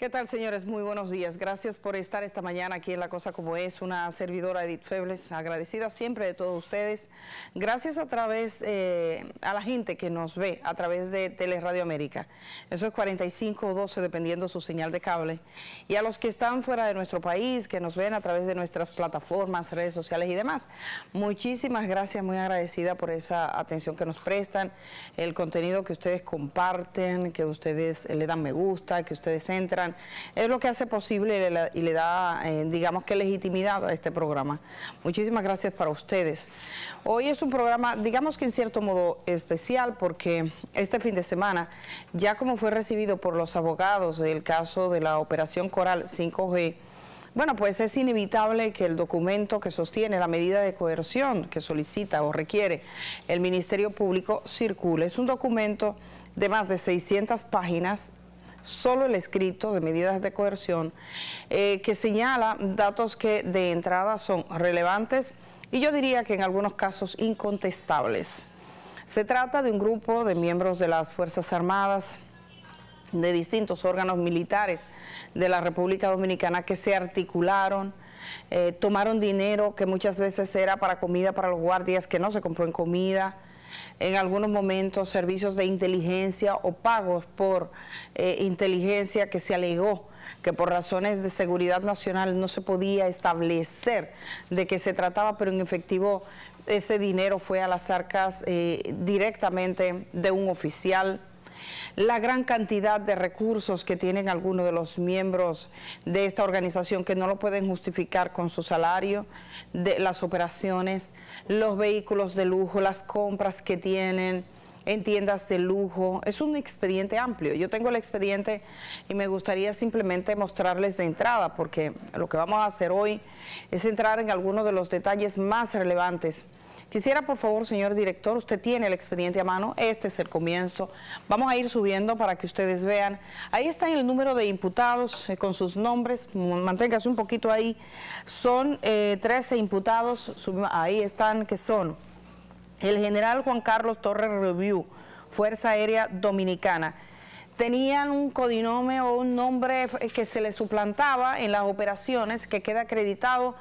¿Qué tal, señores? Muy buenos días. Gracias por estar esta mañana aquí en La Cosa Como Es, una servidora Edith Febles, agradecida siempre de todos ustedes. Gracias a través, eh, a la gente que nos ve a través de Teleradio América. Eso es 45 o 12, dependiendo su señal de cable. Y a los que están fuera de nuestro país, que nos ven a través de nuestras plataformas, redes sociales y demás. Muchísimas gracias, muy agradecida por esa atención que nos prestan, el contenido que ustedes comparten, que ustedes le dan me gusta, que ustedes entran es lo que hace posible y le, da, eh, digamos que legitimidad a este programa. Muchísimas gracias para ustedes. Hoy es un programa, digamos que en cierto modo especial, porque este fin de semana, ya como fue recibido por los abogados del caso de la operación Coral 5G, bueno, pues es inevitable que el documento que sostiene la medida de coerción que solicita o requiere el Ministerio Público circule. Es un documento de más de 600 páginas solo el escrito de medidas de coerción eh, que señala datos que de entrada son relevantes y yo diría que en algunos casos incontestables. Se trata de un grupo de miembros de las Fuerzas Armadas, de distintos órganos militares de la República Dominicana que se articularon, eh, tomaron dinero que muchas veces era para comida para los guardias, que no se compró en comida, en algunos momentos servicios de inteligencia o pagos por eh, inteligencia que se alegó que por razones de seguridad nacional no se podía establecer de qué se trataba, pero en efectivo ese dinero fue a las arcas eh, directamente de un oficial la gran cantidad de recursos que tienen algunos de los miembros de esta organización que no lo pueden justificar con su salario, las operaciones, los vehículos de lujo, las compras que tienen en tiendas de lujo. Es un expediente amplio. Yo tengo el expediente y me gustaría simplemente mostrarles de entrada, porque lo que vamos a hacer hoy es entrar en algunos de los detalles más relevantes Quisiera, por favor, señor director, usted tiene el expediente a mano, este es el comienzo. Vamos a ir subiendo para que ustedes vean. Ahí está el número de imputados eh, con sus nombres, manténgase un poquito ahí. Son 13 eh, imputados, ahí están que son el general Juan Carlos Torres Review, Fuerza Aérea Dominicana tenían un codinome o un nombre que se le suplantaba en las operaciones que queda acreditado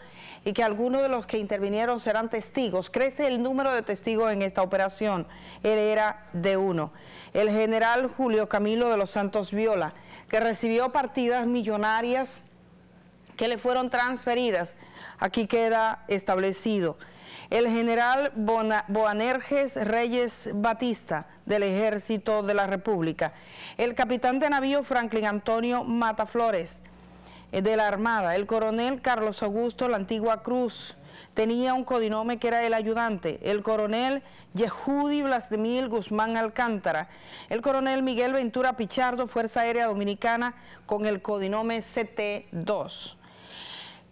y que algunos de los que intervinieron serán testigos. Crece el número de testigos en esta operación. Él era de uno. El general Julio Camilo de los Santos Viola, que recibió partidas millonarias que le fueron transferidas. Aquí queda establecido. El general Boanerges Reyes Batista, del Ejército de la República. El capitán de navío Franklin Antonio Mataflores. Eh, de la Armada. El coronel Carlos Augusto La Antigua Cruz tenía un codinome que era el ayudante, el coronel Yehudi Blasdemil Guzmán Alcántara, el coronel Miguel Ventura Pichardo, Fuerza Aérea Dominicana, con el codinome CT2.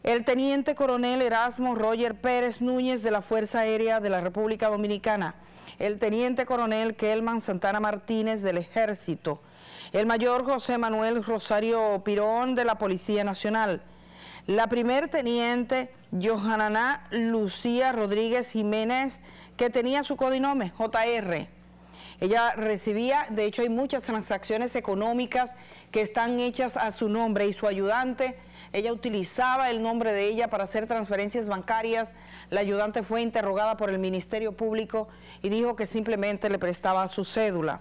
El teniente coronel Erasmo Roger Pérez Núñez de la Fuerza Aérea de la República Dominicana. El teniente coronel Kelman Santana Martínez del Ejército el mayor José Manuel Rosario Pirón de la Policía Nacional, la primer teniente Johananá Lucía Rodríguez Jiménez, que tenía su codinome JR. Ella recibía, de hecho hay muchas transacciones económicas que están hechas a su nombre y su ayudante, ella utilizaba el nombre de ella para hacer transferencias bancarias. La ayudante fue interrogada por el Ministerio Público y dijo que simplemente le prestaba su cédula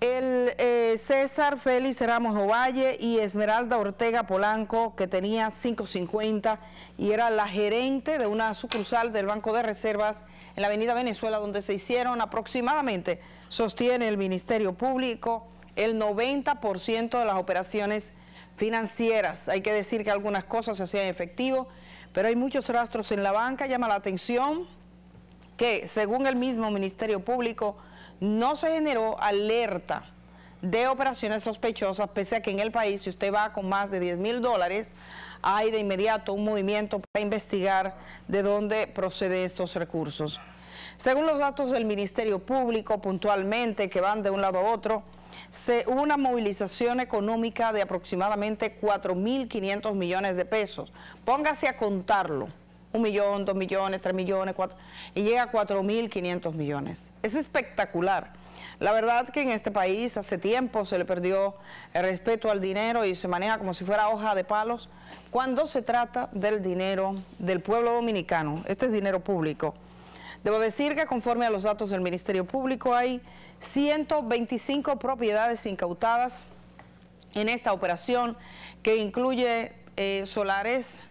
el eh, César Félix Ramos Ovalle y Esmeralda Ortega Polanco, que tenía 5.50 y era la gerente de una sucursal del Banco de Reservas en la Avenida Venezuela, donde se hicieron aproximadamente, sostiene el Ministerio Público, el 90% de las operaciones financieras. Hay que decir que algunas cosas se hacían en efectivo, pero hay muchos rastros en la banca, llama la atención que según el mismo Ministerio Público, no se generó alerta de operaciones sospechosas, pese a que en el país, si usted va con más de 10 mil dólares, hay de inmediato un movimiento para investigar de dónde proceden estos recursos. Según los datos del Ministerio Público, puntualmente, que van de un lado a otro, se, hubo una movilización económica de aproximadamente 4.500 millones de pesos. Póngase a contarlo un millón, dos millones, tres millones, cuatro, y llega a cuatro mil quinientos millones. Es espectacular. La verdad que en este país hace tiempo se le perdió el respeto al dinero y se maneja como si fuera hoja de palos cuando se trata del dinero del pueblo dominicano. Este es dinero público. Debo decir que conforme a los datos del Ministerio Público hay 125 propiedades incautadas en esta operación que incluye eh, solares,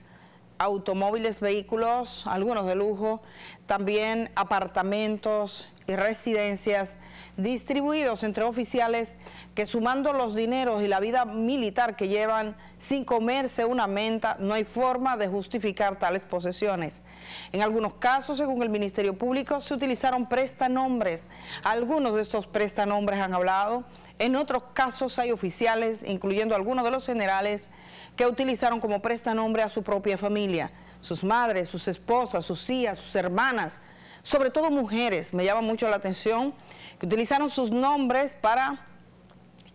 automóviles, vehículos, algunos de lujo, también apartamentos y residencias distribuidos entre oficiales que sumando los dineros y la vida militar que llevan sin comerse una menta, no hay forma de justificar tales posesiones. En algunos casos, según el Ministerio Público, se utilizaron prestanombres. Algunos de estos prestanombres han hablado en otros casos hay oficiales, incluyendo algunos de los generales, que utilizaron como prestanombre a su propia familia, sus madres, sus esposas, sus tías, sus hermanas, sobre todo mujeres, me llama mucho la atención, que utilizaron sus nombres para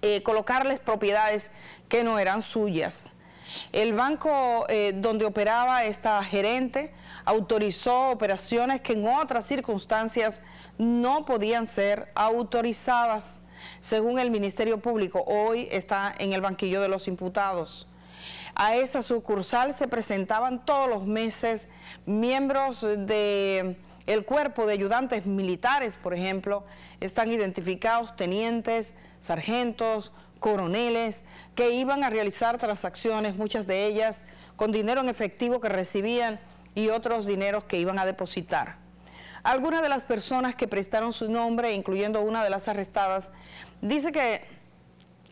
eh, colocarles propiedades que no eran suyas. El banco eh, donde operaba esta gerente autorizó operaciones que en otras circunstancias no podían ser autorizadas según el Ministerio Público, hoy está en el banquillo de los imputados. A esa sucursal se presentaban todos los meses miembros del cuerpo de ayudantes militares, por ejemplo, están identificados tenientes, sargentos, coroneles, que iban a realizar transacciones, muchas de ellas con dinero en efectivo que recibían y otros dineros que iban a depositar. Algunas de las personas que prestaron su nombre, incluyendo una de las arrestadas, dice que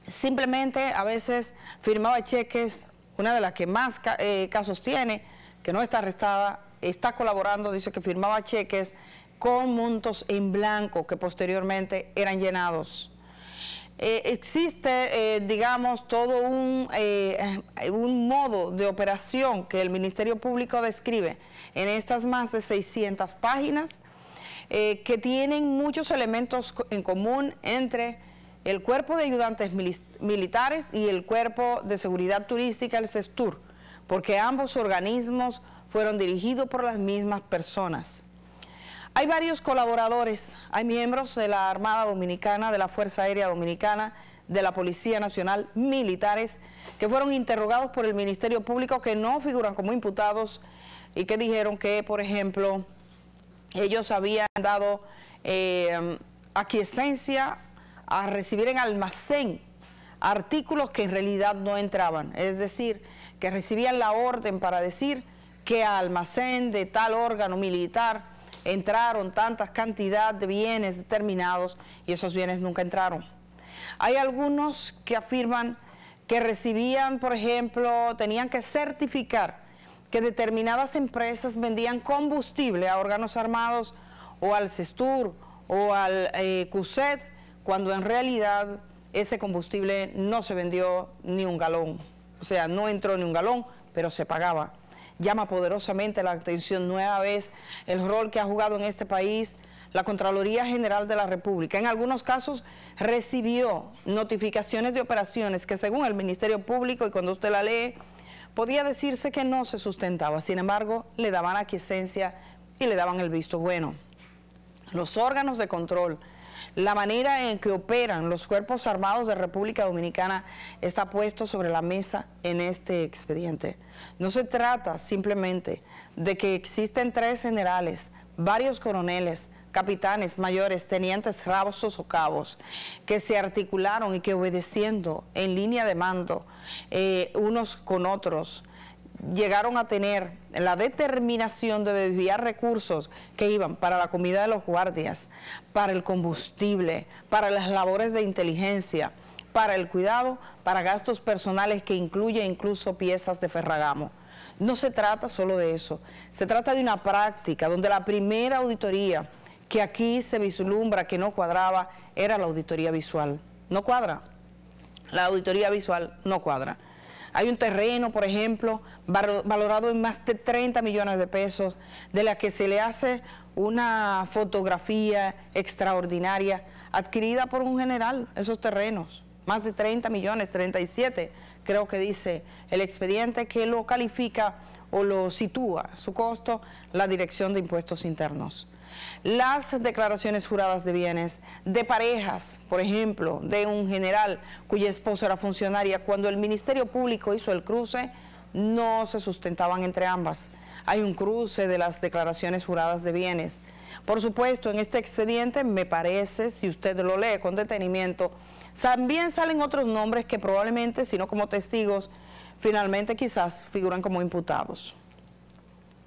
simplemente a veces firmaba cheques, una de las que más eh, casos tiene, que no está arrestada, está colaborando, dice que firmaba cheques con montos en blanco que posteriormente eran llenados. Eh, existe, eh, digamos, todo un, eh, un modo de operación que el Ministerio Público describe en estas más de 600 páginas que tienen muchos elementos en común entre el Cuerpo de Ayudantes Militares y el Cuerpo de Seguridad Turística, el CESTUR, porque ambos organismos fueron dirigidos por las mismas personas. Hay varios colaboradores, hay miembros de la Armada Dominicana, de la Fuerza Aérea Dominicana, de la Policía Nacional, militares, que fueron interrogados por el Ministerio Público, que no figuran como imputados y que dijeron que, por ejemplo, ellos habían dado eh, aquiescencia a recibir en almacén artículos que en realidad no entraban, es decir, que recibían la orden para decir que almacén de tal órgano militar entraron tantas cantidad de bienes determinados y esos bienes nunca entraron. Hay algunos que afirman que recibían, por ejemplo, tenían que certificar que determinadas empresas vendían combustible a órganos armados o al CESTUR o al eh, cuando en realidad ese combustible no se vendió ni un galón. O sea, no entró ni un galón, pero se pagaba llama poderosamente la atención nueva vez el rol que ha jugado en este país la Contraloría General de la República. En algunos casos recibió notificaciones de operaciones que según el Ministerio Público, y cuando usted la lee, podía decirse que no se sustentaba. Sin embargo, le daban aquiescencia y le daban el visto bueno. Los órganos de control la manera en que operan los cuerpos armados de República Dominicana está puesto sobre la mesa en este expediente. No se trata simplemente de que existen tres generales, varios coroneles, capitanes, mayores, tenientes, rabos o cabos, que se articularon y que obedeciendo en línea de mando eh, unos con otros, llegaron a tener la determinación de desviar recursos que iban para la comida de los guardias, para el combustible, para las labores de inteligencia, para el cuidado, para gastos personales que incluye incluso piezas de ferragamo. No se trata solo de eso, se trata de una práctica donde la primera auditoría que aquí se vislumbra que no cuadraba era la auditoría visual. No cuadra, la auditoría visual no cuadra. Hay un terreno, por ejemplo, valorado en más de 30 millones de pesos, de la que se le hace una fotografía extraordinaria adquirida por un general, esos terrenos, más de 30 millones, 37, creo que dice el expediente que lo califica o lo sitúa, su costo, la Dirección de Impuestos Internos. Las declaraciones juradas de bienes de parejas, por ejemplo, de un general cuya esposa era funcionaria, cuando el Ministerio Público hizo el cruce, no se sustentaban entre ambas. Hay un cruce de las declaraciones juradas de bienes. Por supuesto, en este expediente me parece, si usted lo lee con detenimiento, también salen otros nombres que probablemente, si no como testigos, finalmente quizás figuran como imputados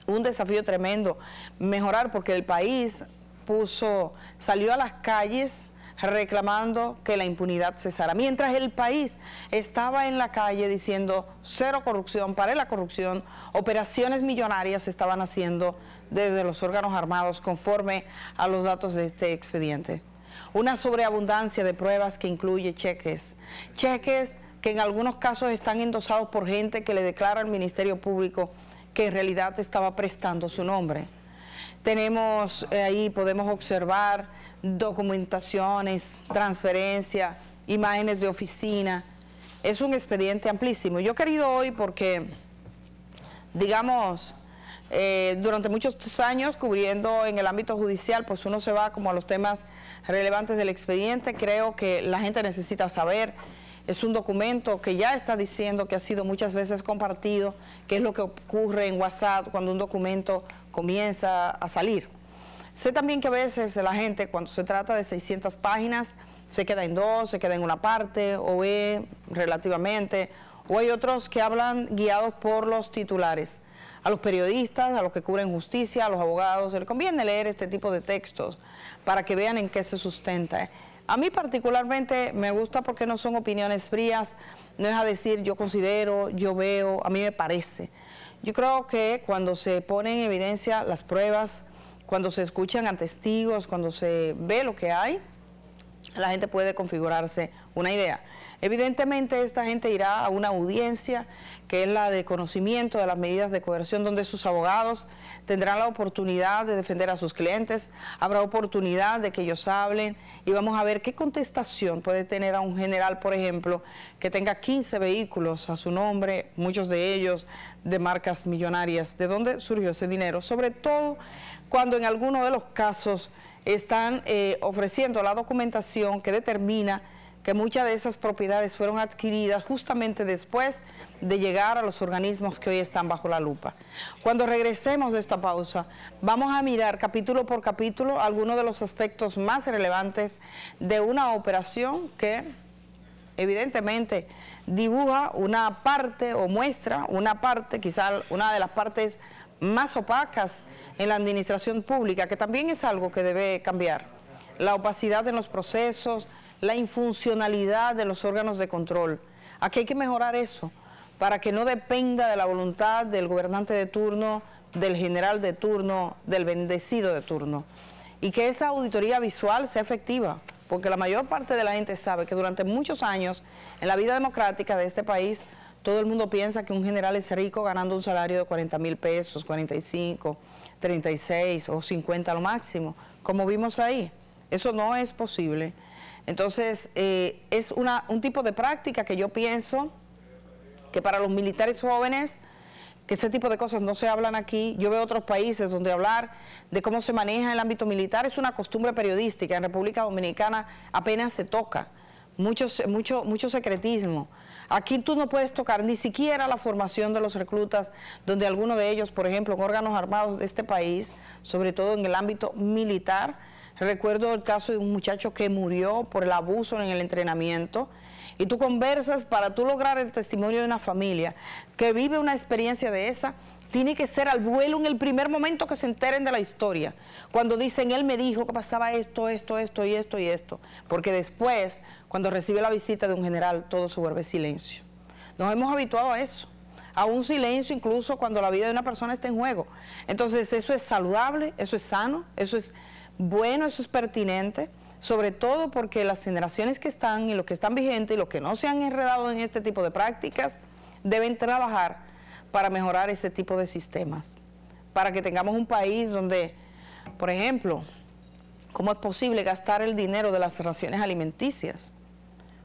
un desafío tremendo mejorar porque el país puso, salió a las calles reclamando que la impunidad cesara. Mientras el país estaba en la calle diciendo cero corrupción, para la corrupción, operaciones millonarias se estaban haciendo desde los órganos armados conforme a los datos de este expediente. Una sobreabundancia de pruebas que incluye cheques, cheques que en algunos casos están endosados por gente que le declara al Ministerio Público que en realidad estaba prestando su nombre. Tenemos eh, ahí, podemos observar documentaciones, transferencias, imágenes de oficina. Es un expediente amplísimo. Yo he querido hoy porque, digamos, eh, durante muchos años cubriendo en el ámbito judicial, pues uno se va como a los temas relevantes del expediente. Creo que la gente necesita saber es un documento que ya está diciendo que ha sido muchas veces compartido, que es lo que ocurre en WhatsApp cuando un documento comienza a salir. Sé también que a veces la gente, cuando se trata de 600 páginas, se queda en dos, se queda en una parte, o ve relativamente, o hay otros que hablan guiados por los titulares. A los periodistas, a los que cubren justicia, a los abogados, les conviene leer este tipo de textos para que vean en qué se sustenta a mí particularmente me gusta porque no son opiniones frías, no es a decir yo considero, yo veo, a mí me parece. Yo creo que cuando se ponen en evidencia las pruebas, cuando se escuchan a testigos, cuando se ve lo que hay, la gente puede configurarse una idea. Evidentemente esta gente irá a una audiencia que es la de conocimiento de las medidas de coerción donde sus abogados tendrán la oportunidad de defender a sus clientes, habrá oportunidad de que ellos hablen y vamos a ver qué contestación puede tener a un general, por ejemplo, que tenga 15 vehículos a su nombre, muchos de ellos de marcas millonarias. ¿De dónde surgió ese dinero? Sobre todo cuando en alguno de los casos están eh, ofreciendo la documentación que determina que muchas de esas propiedades fueron adquiridas justamente después de llegar a los organismos que hoy están bajo la lupa. Cuando regresemos de esta pausa, vamos a mirar capítulo por capítulo algunos de los aspectos más relevantes de una operación que evidentemente dibuja una parte o muestra una parte, quizás una de las partes más opacas en la administración pública, que también es algo que debe cambiar. La opacidad en los procesos, la infuncionalidad de los órganos de control. Aquí hay que mejorar eso para que no dependa de la voluntad del gobernante de turno, del general de turno, del bendecido de turno. Y que esa auditoría visual sea efectiva, porque la mayor parte de la gente sabe que durante muchos años en la vida democrática de este país todo el mundo piensa que un general es rico ganando un salario de 40 mil pesos, 45, 36 o 50 lo máximo, como vimos ahí. Eso no es posible. Entonces, eh, es una, un tipo de práctica que yo pienso que para los militares jóvenes, que ese tipo de cosas no se hablan aquí. Yo veo otros países donde hablar de cómo se maneja el ámbito militar es una costumbre periodística. En República Dominicana apenas se toca. Mucho, mucho, mucho secretismo. Aquí tú no puedes tocar ni siquiera la formación de los reclutas, donde algunos de ellos, por ejemplo, en órganos armados de este país, sobre todo en el ámbito militar, Recuerdo el caso de un muchacho que murió por el abuso en el entrenamiento. Y tú conversas para tú lograr el testimonio de una familia que vive una experiencia de esa, tiene que ser al vuelo en el primer momento que se enteren de la historia. Cuando dicen, él me dijo que pasaba esto, esto, esto y esto y esto. Porque después, cuando recibe la visita de un general, todo se vuelve silencio. Nos hemos habituado a eso a un silencio incluso cuando la vida de una persona está en juego. Entonces eso es saludable, eso es sano, eso es bueno, eso es pertinente, sobre todo porque las generaciones que están y los que están vigentes y los que no se han enredado en este tipo de prácticas deben trabajar para mejorar ese tipo de sistemas, para que tengamos un país donde, por ejemplo, ¿cómo es posible gastar el dinero de las raciones alimenticias?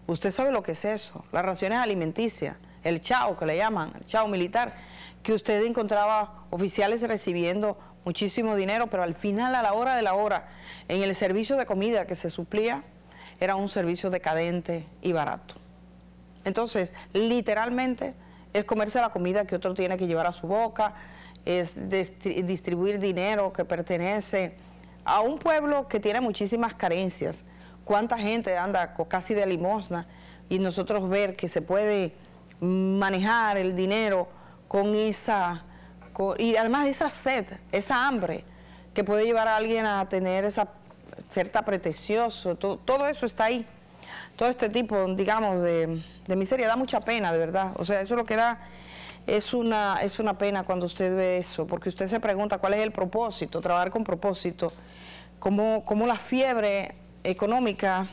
Usted sabe lo que es eso, las raciones alimenticias, el chao que le llaman, el chao militar, que usted encontraba oficiales recibiendo muchísimo dinero, pero al final, a la hora de la hora, en el servicio de comida que se suplía, era un servicio decadente y barato. Entonces, literalmente, es comerse la comida que otro tiene que llevar a su boca, es distribuir dinero que pertenece a un pueblo que tiene muchísimas carencias. ¿Cuánta gente anda casi de limosna? Y nosotros ver que se puede manejar el dinero con esa y además esa sed, esa hambre que puede llevar a alguien a tener esa cierta pretencioso, todo, todo eso está ahí. Todo este tipo, digamos, de, miseria da mucha pena, de verdad. O sea, eso lo que da es una, es una pena cuando usted ve eso, porque usted se pregunta cuál es el propósito, trabajar con propósito, como la fiebre económica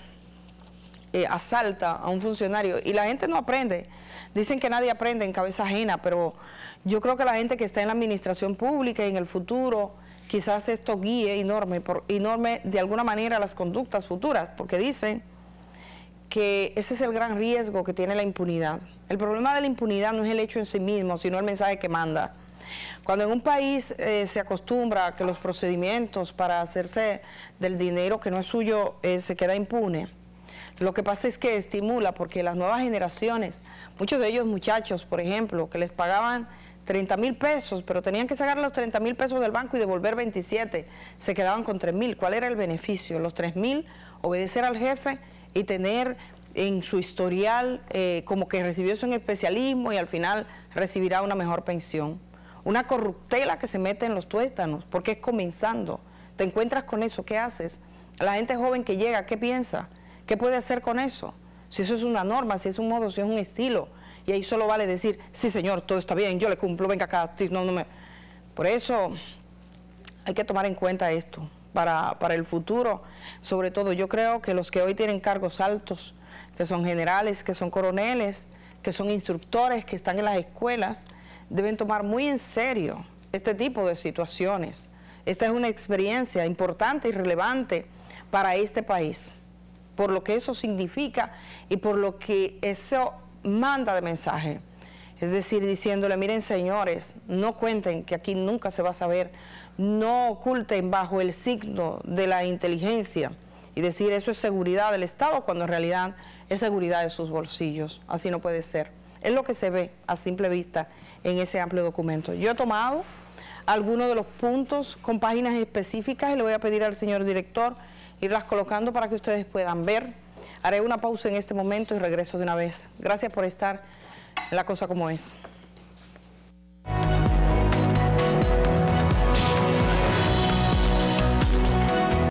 eh, asalta a un funcionario y la gente no aprende. Dicen que nadie aprende en cabeza ajena, pero yo creo que la gente que está en la administración pública y en el futuro, quizás esto guíe enorme, enorme de alguna manera las conductas futuras, porque dicen que ese es el gran riesgo que tiene la impunidad. El problema de la impunidad no es el hecho en sí mismo, sino el mensaje que manda. Cuando en un país eh, se acostumbra a que los procedimientos para hacerse del dinero que no es suyo eh, se queda impune, lo que pasa es que estimula porque las nuevas generaciones, muchos de ellos muchachos, por ejemplo, que les pagaban 30 mil pesos, pero tenían que sacar los 30 mil pesos del banco y devolver 27, se quedaban con 3 mil. ¿Cuál era el beneficio? Los 3 mil, obedecer al jefe y tener en su historial eh, como que recibió su especialismo y al final recibirá una mejor pensión. Una corruptela que se mete en los tuétanos, porque es comenzando. Te encuentras con eso, ¿qué haces? La gente joven que llega, ¿qué piensa? ¿Qué puede hacer con eso? Si eso es una norma, si es un modo, si es un estilo. Y ahí solo vale decir, sí señor, todo está bien, yo le cumplo, venga acá. No, no me... Por eso hay que tomar en cuenta esto para, para el futuro. Sobre todo yo creo que los que hoy tienen cargos altos, que son generales, que son coroneles, que son instructores, que están en las escuelas, deben tomar muy en serio este tipo de situaciones. Esta es una experiencia importante y relevante para este país por lo que eso significa y por lo que eso manda de mensaje. Es decir, diciéndole, miren señores, no cuenten que aquí nunca se va a saber, no oculten bajo el signo de la inteligencia y decir eso es seguridad del Estado cuando en realidad es seguridad de sus bolsillos. Así no puede ser. Es lo que se ve a simple vista en ese amplio documento. Yo he tomado algunos de los puntos con páginas específicas y le voy a pedir al señor director irlas colocando para que ustedes puedan ver. Haré una pausa en este momento y regreso de una vez. Gracias por estar en La Cosa Como Es.